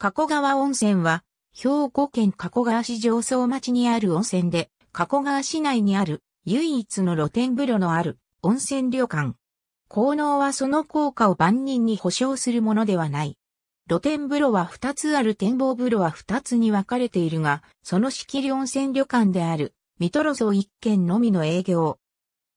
加古川温泉は、兵庫県加古川市上層町にある温泉で、加古川市内にある唯一の露天風呂のある温泉旅館。効能はその効果を万人に保証するものではない。露天風呂は2つある展望風呂は2つに分かれているが、その仕切り温泉旅館である、ミトロソ1軒のみの営業。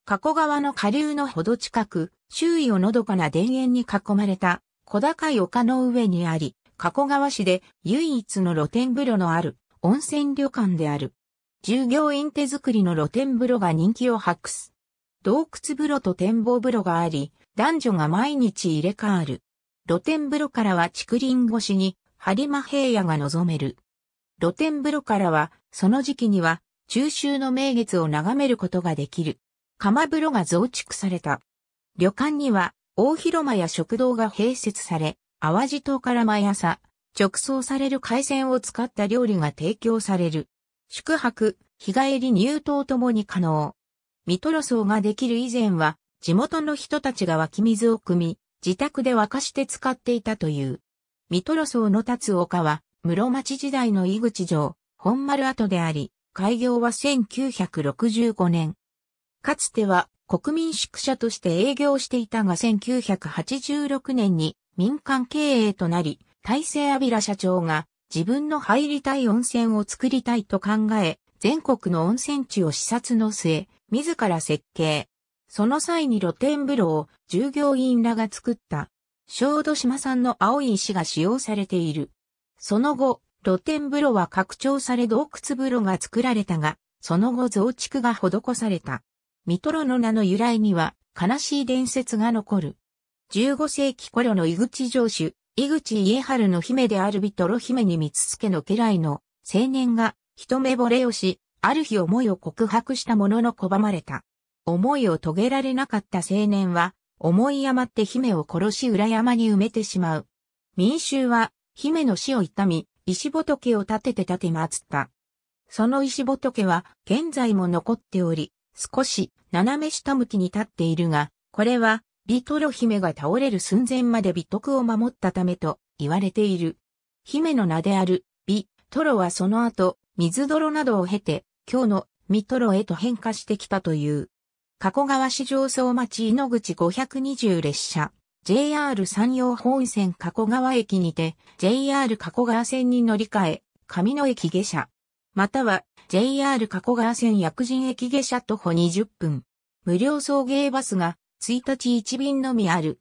加古川の下流のほど近く、周囲をのどかな田園に囲まれた小高い丘の上にあり、加古川市で唯一の露天風呂のある温泉旅館である。従業員手作りの露天風呂が人気を博す。洞窟風呂と展望風呂があり、男女が毎日入れ替わる。露天風呂からは竹林越しに、播磨平野が望める。露天風呂からは、その時期には、中秋の名月を眺めることができる。釜風呂が増築された。旅館には、大広間や食堂が併設され、淡路島から毎朝、直送される海鮮を使った料理が提供される。宿泊、日帰り入島ともに可能。ミトロ層ができる以前は、地元の人たちが湧き水を汲み、自宅で沸かして使っていたという。ミトロ層の立つ丘は、室町時代の井口城、本丸跡であり、開業は1965年。かつては国民宿舎として営業していたが1986年に民間経営となり、大成アビラ社長が自分の入りたい温泉を作りたいと考え、全国の温泉地を視察の末、自ら設計。その際に露天風呂を従業員らが作った小豆島産の青い石が使用されている。その後、露天風呂は拡張され洞窟風呂が作られたが、その後増築が施された。ミトロの名の由来には悲しい伝説が残る。15世紀頃の井口城主、井口家春の姫であるビトロ姫に三つ助の家来の青年が一目惚れをし、ある日思いを告白したものの拒まれた。思いを遂げられなかった青年は、思い余って姫を殺し裏山に埋めてしまう。民衆は、姫の死を悼み、石仏を立てて立て祀った。その石仏は、現在も残っており、少し斜め下向きに立っているが、これは、ビトロ姫が倒れる寸前まで美徳を守ったためと言われている。姫の名である、ビトロはその後、水泥などを経て、今日のミトロへと変化してきたという。加古川市上層町井ノ口520列車、JR 山陽本線加古川駅にて、JR 加古川線に乗り換え、上野駅下車。または、JR 加古川線薬人駅下車徒歩20分。無料送迎バスが、1日1便のみある。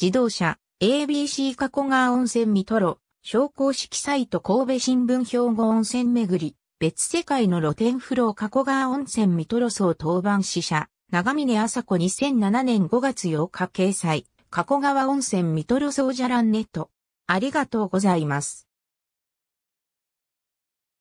自動車、ABC 加古川温泉ミトロ、商工式サイト神戸新聞兵庫温泉巡り、別世界の露天風呂加古川温泉ミトロ層当番支社、長峰麻子2007年5月8日掲載、加古川温泉ミトロ層じゃらんネット。ありがとうございます。